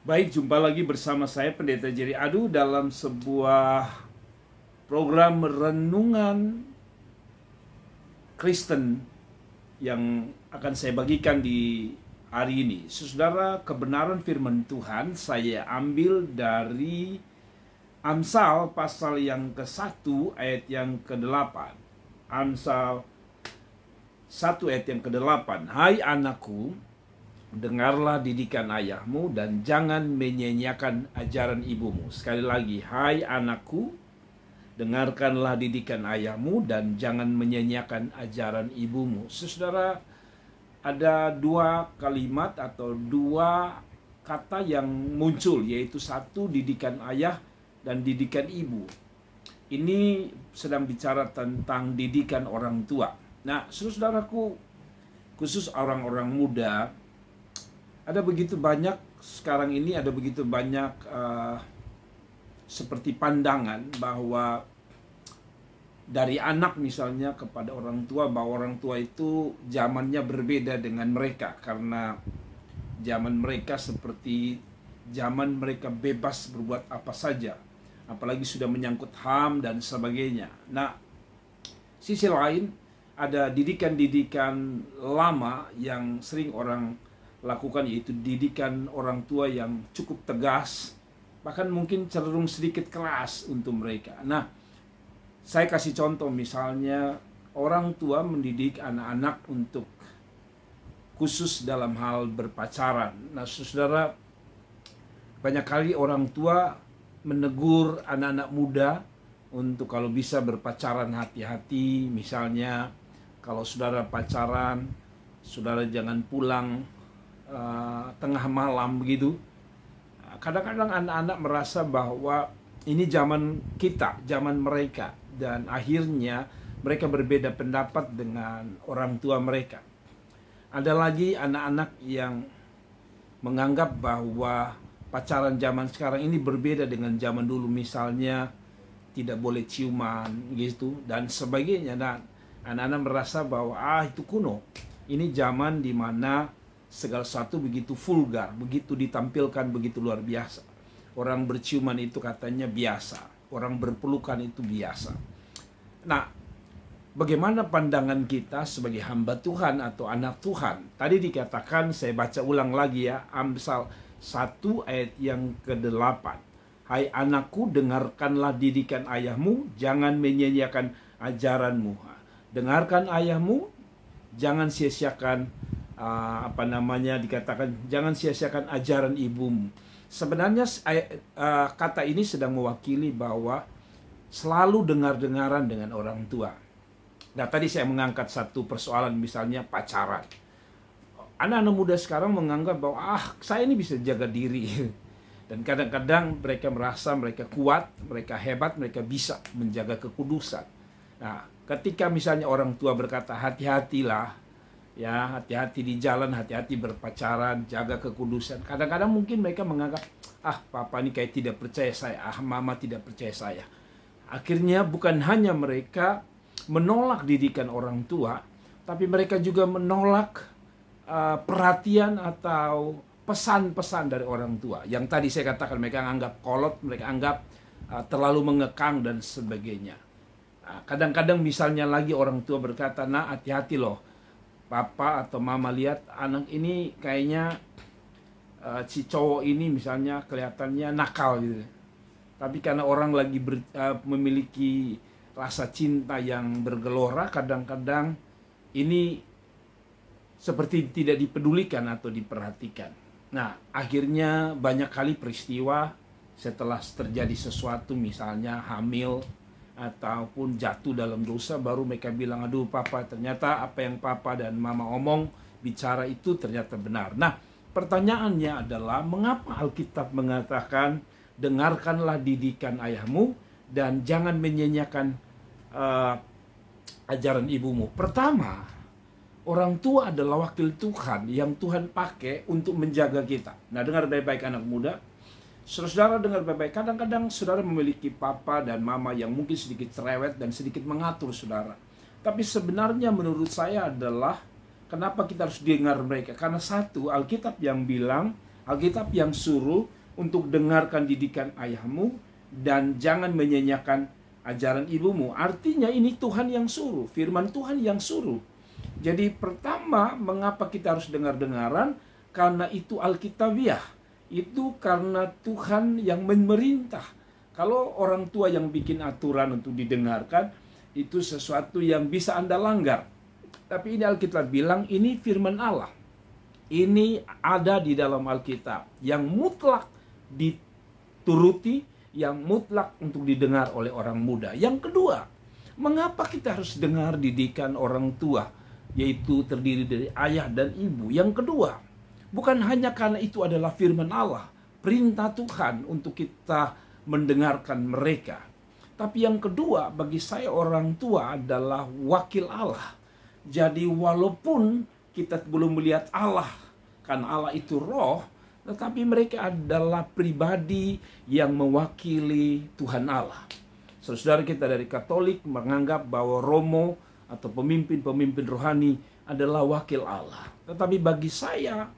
Baik, jumpa lagi bersama saya Pendeta Jerry Adu dalam sebuah program renungan Kristen yang akan saya bagikan di hari ini. Saudara, kebenaran firman Tuhan saya ambil dari Amsal pasal yang ke-1 ayat yang ke-8. Amsal 1 ayat yang ke-8. Hai anakku, dengarlah didikan ayahmu dan jangan menyenyakan ajaran ibumu. Sekali lagi, hai anakku, dengarkanlah didikan ayahmu dan jangan menyenyakan ajaran ibumu. Saudara, ada dua kalimat atau dua kata yang muncul, yaitu satu didikan ayah dan didikan ibu. Ini sedang bicara tentang didikan orang tua. Nah, saudaraku, khusus orang-orang muda, ada begitu banyak sekarang ini ada begitu banyak uh, seperti pandangan bahwa dari anak misalnya kepada orang tua bahwa orang tua itu zamannya berbeda dengan mereka karena zaman mereka seperti zaman mereka bebas berbuat apa saja apalagi sudah menyangkut HAM dan sebagainya. Nah, sisi lain ada didikan-didikan lama yang sering orang lakukan yaitu didikan orang tua yang cukup tegas bahkan mungkin cenderung sedikit keras untuk mereka. Nah, saya kasih contoh misalnya orang tua mendidik anak-anak untuk khusus dalam hal berpacaran. Nah, Saudara banyak kali orang tua menegur anak-anak muda untuk kalau bisa berpacaran hati-hati, misalnya kalau saudara pacaran, saudara jangan pulang Eh, tengah malam begitu. Kadang-kadang anak-anak merasa bahwa ini zaman kita, zaman mereka, dan akhirnya mereka berbeda pendapat dengan orang tua mereka. Ada lagi anak-anak yang menganggap bahwa pacaran zaman sekarang ini berbeda dengan zaman dulu misalnya tidak boleh ciuman gitu dan sebagainya dan anak-anak merasa bahwa ah itu kuno ini zaman di mana segala sesuatu begitu vulgar, begitu ditampilkan begitu luar biasa. Orang berciuman itu katanya biasa, orang berpelukan itu biasa. Nah, bagaimana pandangan kita sebagai hamba Tuhan atau anak Tuhan? Tadi dikatakan saya baca ulang lagi ya, Amsal 1 ayat yang ke-8. Hai anakku, dengarkanlah didikan ayahmu, jangan menyanyiakan ajaranmu. Dengarkan ayahmu, jangan sia-siakan uh, apa namanya dikatakan jangan sia-siakan ajaran ibumu. Sebenarnya uh, kata ini sedang mewakili bahwa selalu dengar-dengaran dengan orang tua. Nah tadi saya mengangkat satu persoalan misalnya pacaran. Anak-anak muda sekarang menganggap bahwa ah saya ini bisa jaga diri. Dan kadang-kadang mereka merasa mereka kuat, mereka hebat, mereka bisa menjaga kekudusan. Nah, ketika misalnya orang tua berkata hati-hatilah ya hati-hati di jalan hati-hati berpacaran jaga kekudusan kadang-kadang mungkin mereka menganggap ah papa ini kayak tidak percaya saya ah mama tidak percaya saya akhirnya bukan hanya mereka menolak didikan orang tua tapi mereka juga menolak uh, perhatian atau pesan-pesan dari orang tua yang tadi saya katakan mereka anggap kolot mereka anggap uh, terlalu mengekang dan sebagainya ah, kadang-kadang nah, misalnya lagi orang tua berkata nah hati-hati loh papa atau mama lihat anak ini kayaknya uh, si cowok ini misalnya kelihatannya nakal gitu tapi karena orang lagi ber, uh, memiliki rasa cinta yang bergelora kadang-kadang ini seperti tidak dipedulikan atau diperhatikan nah akhirnya banyak kali peristiwa setelah terjadi sesuatu misalnya hamil ataupun jatuh dalam dosa baru mereka bilang aduh papa ternyata apa yang papa dan mama omong bicara itu ternyata benar. Nah, pertanyaannya adalah mengapa Alkitab mengatakan dengarkanlah didikan ayahmu dan jangan menyenyakan uh, eh, ajaran ibumu. Pertama, orang tua adalah wakil Tuhan yang Tuhan pakai untuk menjaga kita. Nah, dengar baik-baik anak muda, Saudara-saudara dengar baik-baik, kadang-kadang saudara memiliki papa dan mama yang mungkin sedikit cerewet dan sedikit mengatur saudara. Tapi sebenarnya menurut saya adalah kenapa kita harus dengar mereka? Karena satu, Alkitab yang bilang, Alkitab yang suruh untuk dengarkan didikan ayahmu dan jangan menyenyakan ajaran ibumu. Artinya ini Tuhan yang suruh, firman Tuhan yang suruh. Jadi pertama, mengapa kita harus dengar-dengaran? Karena itu Alkitabiah itu karena Tuhan yang memerintah. Kalau orang tua yang bikin aturan untuk didengarkan, itu sesuatu yang bisa Anda langgar. Tapi ini Alkitab bilang, ini firman Allah. Ini ada di dalam Alkitab yang mutlak dituruti, yang mutlak untuk didengar oleh orang muda. Yang kedua, mengapa kita harus dengar didikan orang tua, yaitu terdiri dari ayah dan ibu? Yang kedua, Bukan hanya karena itu adalah firman Allah, perintah Tuhan untuk kita mendengarkan mereka. Tapi yang kedua, bagi saya orang tua adalah wakil Allah. Jadi walaupun kita belum melihat Allah, karena Allah itu roh, tetapi mereka adalah pribadi yang mewakili Tuhan Allah. Saudara kita dari Katolik menganggap bahwa Romo atau pemimpin-pemimpin rohani adalah wakil Allah. Tetapi bagi saya,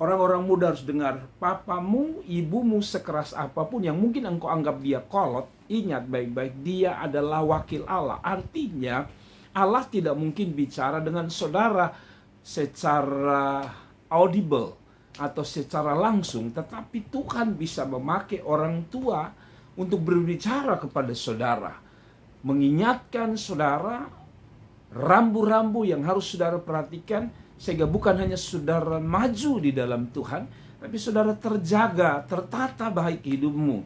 Orang-orang muda harus dengar, papamu, ibumu sekeras apapun yang mungkin engkau anggap dia kolot, ingat baik-baik, dia adalah wakil Allah. Artinya, Allah tidak mungkin bicara dengan saudara secara audible atau secara langsung, tetapi Tuhan bisa memakai orang tua untuk berbicara kepada saudara, mengingatkan saudara rambu-rambu yang harus saudara perhatikan sehingga bukan hanya saudara maju di dalam Tuhan, tapi saudara terjaga, tertata baik hidupmu.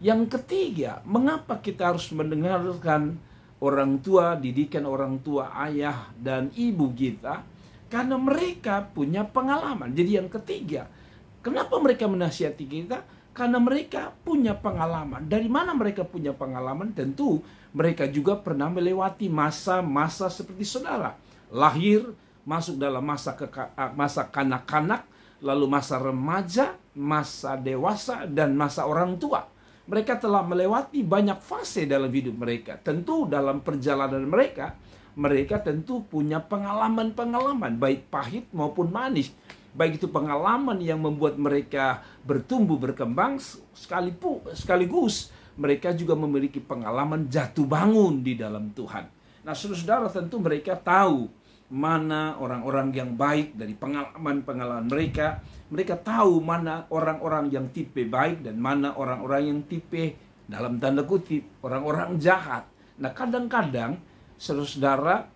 Yang ketiga, mengapa kita harus mendengarkan orang tua, didikan orang tua, ayah dan ibu kita? Karena mereka punya pengalaman. Jadi yang ketiga, kenapa mereka menasihati kita? Karena mereka punya pengalaman. Dari mana mereka punya pengalaman? Tentu mereka juga pernah melewati masa-masa seperti saudara. Lahir, masuk dalam masa ke, ah, masa kanak-kanak, lalu masa remaja, masa dewasa dan masa orang tua. Mereka telah melewati banyak fase dalam hidup mereka. Tentu dalam perjalanan mereka, mereka tentu punya pengalaman-pengalaman baik pahit maupun manis. Baik itu pengalaman yang membuat mereka bertumbuh berkembang sekalipun sekaligus mereka juga memiliki pengalaman jatuh bangun di dalam Tuhan. Nah, saudara-saudara tentu mereka tahu mana orang-orang yang baik dari pengalaman-pengalaman mereka. Mereka tahu mana orang-orang yang tipe baik dan mana orang-orang yang tipe dalam tanda kutip orang-orang jahat. Nah, kadang-kadang saudara-saudara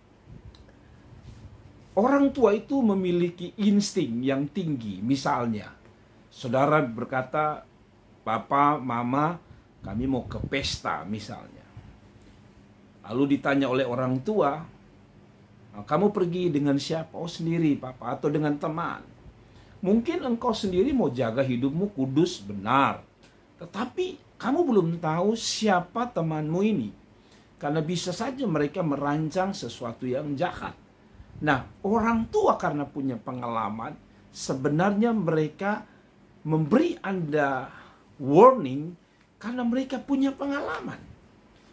orang tua itu memiliki insting yang tinggi. Misalnya, saudara berkata, "Papa, Mama, kami mau ke pesta," misalnya. Lalu ditanya oleh orang tua, Nah, kamu pergi dengan siapa? Oh sendiri papa atau dengan teman. Mungkin engkau sendiri mau jaga hidupmu kudus benar. Tetapi kamu belum tahu siapa temanmu ini. Karena bisa saja mereka merancang sesuatu yang jahat. Nah, orang tua karena punya pengalaman, sebenarnya mereka memberi Anda warning karena mereka punya pengalaman.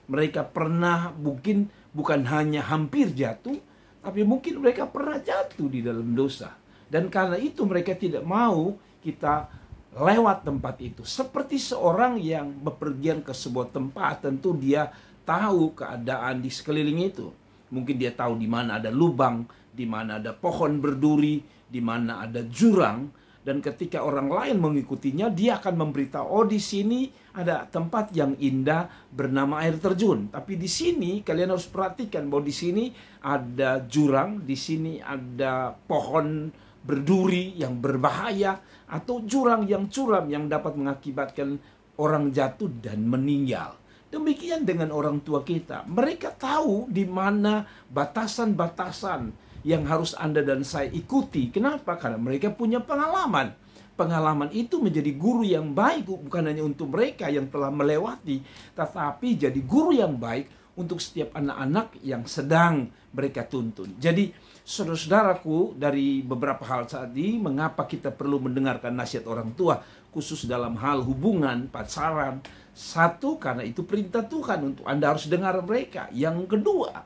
Mereka pernah mungkin bukan hanya hampir jatuh, tapi mungkin mereka pernah jatuh di dalam dosa. Dan karena itu mereka tidak mau kita lewat tempat itu. Seperti seorang yang bepergian ke sebuah tempat, tentu dia tahu keadaan di sekeliling itu. Mungkin dia tahu di mana ada lubang, di mana ada pohon berduri, di mana ada jurang, dan ketika orang lain mengikutinya dia akan memberitahu oh di sini ada tempat yang indah bernama air terjun tapi di sini kalian harus perhatikan bahwa di sini ada jurang di sini ada pohon berduri yang berbahaya atau jurang yang curam yang dapat mengakibatkan orang jatuh dan meninggal demikian dengan orang tua kita mereka tahu di mana batasan-batasan yang harus Anda dan saya ikuti. Kenapa? Karena mereka punya pengalaman. Pengalaman itu menjadi guru yang baik bukan hanya untuk mereka yang telah melewati, tetapi jadi guru yang baik untuk setiap anak-anak yang sedang mereka tuntun. Jadi, saudara-saudaraku, dari beberapa hal tadi, mengapa kita perlu mendengarkan nasihat orang tua, khusus dalam hal hubungan, pacaran. Satu, karena itu perintah Tuhan untuk Anda harus dengar mereka. Yang kedua,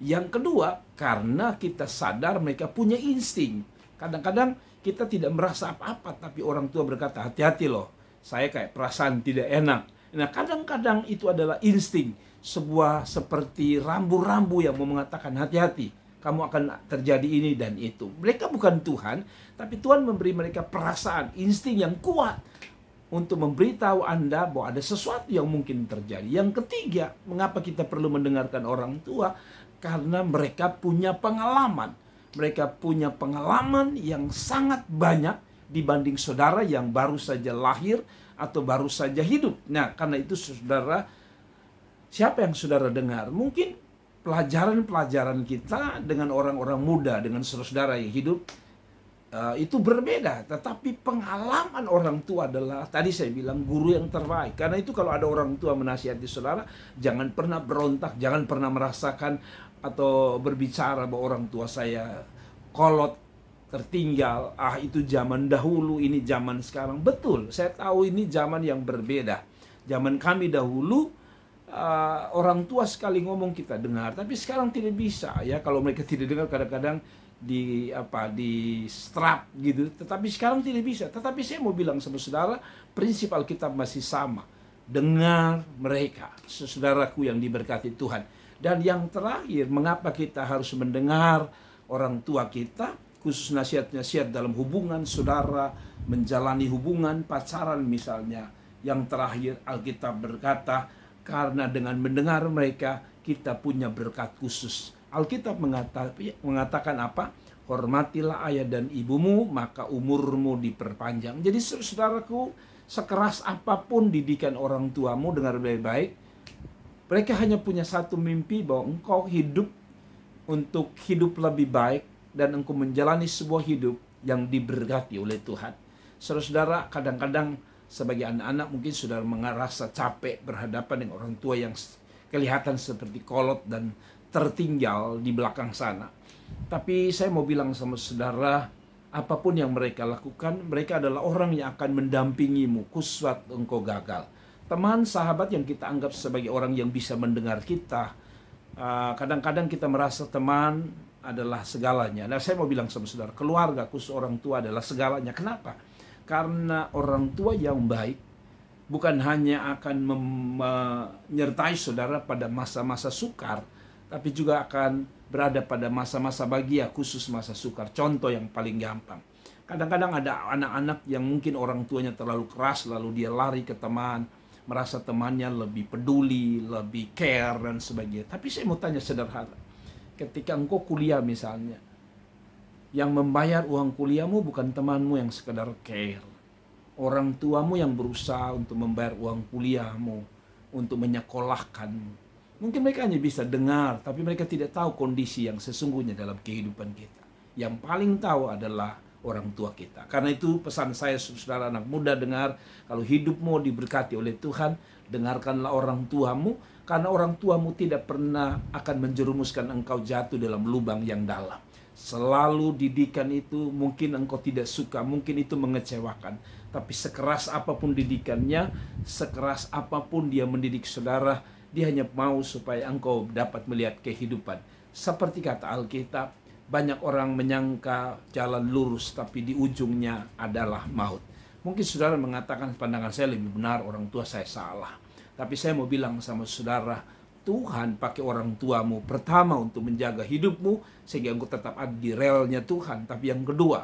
yang kedua, karena kita sadar mereka punya insting. Kadang-kadang kita tidak merasa apa-apa, tapi orang tua berkata, hati-hati loh, saya kayak perasaan tidak enak. Nah kadang-kadang itu adalah insting, sebuah seperti rambu-rambu yang mau mengatakan hati-hati, kamu akan terjadi ini dan itu. Mereka bukan Tuhan, tapi Tuhan memberi mereka perasaan, insting yang kuat untuk memberitahu Anda bahwa ada sesuatu yang mungkin terjadi. Yang ketiga, mengapa kita perlu mendengarkan orang tua? karena mereka punya pengalaman. Mereka punya pengalaman yang sangat banyak dibanding saudara yang baru saja lahir atau baru saja hidup. Nah, karena itu saudara siapa yang saudara dengar? Mungkin pelajaran-pelajaran kita dengan orang-orang muda, dengan saudara yang hidup eh, itu berbeda, tetapi pengalaman orang tua adalah tadi saya bilang guru yang terbaik. Karena itu kalau ada orang tua menasihati saudara, jangan pernah berontak, jangan pernah merasakan atau berbicara bahwa orang tua saya kolot tertinggal ah itu zaman dahulu ini zaman sekarang betul saya tahu ini zaman yang berbeda zaman kami dahulu uh, orang tua sekali ngomong kita dengar tapi sekarang tidak bisa ya kalau mereka tidak dengar kadang-kadang di apa di strap gitu tetapi sekarang tidak bisa tetapi saya mau bilang sama saudara prinsipal kita masih sama dengar mereka saudaraku yang diberkati Tuhan dan yang terakhir, mengapa kita harus mendengar orang tua kita, khusus nasihat-nasihat dalam hubungan saudara, menjalani hubungan pacaran misalnya. Yang terakhir, Alkitab berkata, karena dengan mendengar mereka, kita punya berkat khusus. Alkitab mengata, mengatakan apa? Hormatilah ayah dan ibumu, maka umurmu diperpanjang. Jadi saudaraku, sekeras apapun didikan orang tuamu, dengar baik-baik, mereka hanya punya satu mimpi bahwa engkau hidup untuk hidup lebih baik dan engkau menjalani sebuah hidup yang diberkati oleh Tuhan. Saudara-saudara, kadang-kadang sebagai anak-anak mungkin sudah merasa capek berhadapan dengan orang tua yang kelihatan seperti kolot dan tertinggal di belakang sana. Tapi saya mau bilang sama saudara, apapun yang mereka lakukan, mereka adalah orang yang akan mendampingimu kuswat engkau gagal teman sahabat yang kita anggap sebagai orang yang bisa mendengar kita ah, kadang-kadang kita merasa teman adalah segalanya nah saya mau bilang sama saudara keluarga khusus orang tua adalah segalanya kenapa karena orang tua yang baik bukan hanya akan menyertai saudara pada masa-masa sukar tapi juga akan berada pada masa-masa bahagia khusus masa sukar contoh yang paling gampang kadang-kadang ada anak-anak yang mungkin orang tuanya terlalu keras lalu dia lari ke teman merasa temannya lebih peduli, lebih care dan sebagainya. Tapi saya mau tanya sederhana. Ketika engkau kuliah misalnya, yang membayar uang kuliahmu bukan temanmu yang sekedar care. Orang tuamu yang berusaha untuk membayar uang kuliahmu, untuk menyekolahkanmu. Mungkin mereka hanya bisa dengar, tapi mereka tidak tahu kondisi yang sesungguhnya dalam kehidupan kita. Yang paling tahu adalah orang tua kita. Karena itu pesan saya saudara anak muda dengar, kalau hidupmu diberkati oleh Tuhan, dengarkanlah orang tuamu, karena orang tuamu tidak pernah akan menjerumuskan engkau jatuh dalam lubang yang dalam. Selalu didikan itu mungkin engkau tidak suka, mungkin itu mengecewakan. Tapi sekeras apapun didikannya, sekeras apapun dia mendidik saudara, dia hanya mau supaya engkau dapat melihat kehidupan. Seperti kata Alkitab, banyak orang menyangka jalan lurus tapi di ujungnya adalah maut. Mungkin saudara mengatakan pandangan saya lebih benar, orang tua saya salah. Tapi saya mau bilang sama saudara, Tuhan pakai orang tuamu pertama untuk menjaga hidupmu sehingga engkau tetap ada di relnya Tuhan. Tapi yang kedua,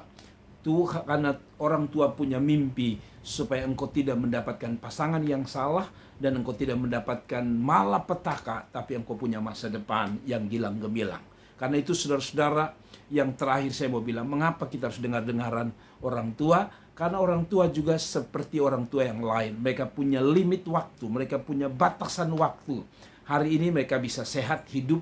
Tuhan karena orang tua punya mimpi supaya engkau tidak mendapatkan pasangan yang salah dan engkau tidak mendapatkan malapetaka tapi engkau punya masa depan yang gilang gemilang. Karena itu saudara-saudara yang terakhir saya mau bilang, mengapa kita harus dengar-dengaran orang tua? Karena orang tua juga seperti orang tua yang lain. Mereka punya limit waktu, mereka punya batasan waktu. Hari ini mereka bisa sehat, hidup,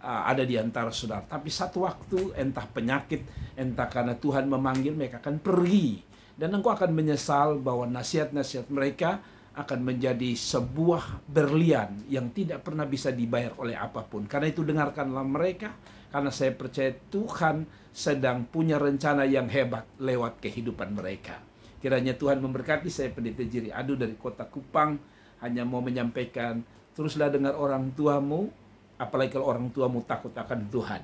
ah, ada di antara saudara. Tapi satu waktu entah penyakit, entah karena Tuhan memanggil mereka akan pergi. Dan engkau akan menyesal bahwa nasihat-nasihat mereka akan menjadi sebuah berlian yang tidak pernah bisa dibayar oleh apapun. Karena itu dengarkanlah mereka, karena saya percaya Tuhan sedang punya rencana yang hebat lewat kehidupan mereka. Kiranya Tuhan memberkati saya pendeta Jiri Adu dari kota Kupang, hanya mau menyampaikan, teruslah dengar orang tuamu, apalagi kalau orang tuamu takut akan Tuhan.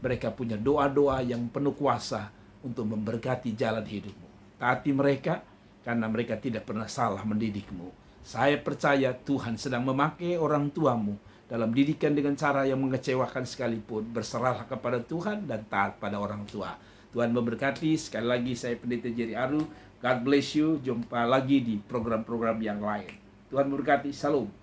Mereka punya doa-doa yang penuh kuasa untuk memberkati jalan hidupmu. Taati mereka, karena mereka tidak pernah salah mendidikmu. Saya percaya Tuhan sedang memakai orang tuamu dalam didikan dengan cara yang mengecewakan sekalipun. Berserahlah kepada Tuhan dan taat pada orang tua. Tuhan memberkati. Sekali lagi saya Pendeta Jerry Aru. God bless you. Jumpa lagi di program-program yang lain. Tuhan memberkati. Salam.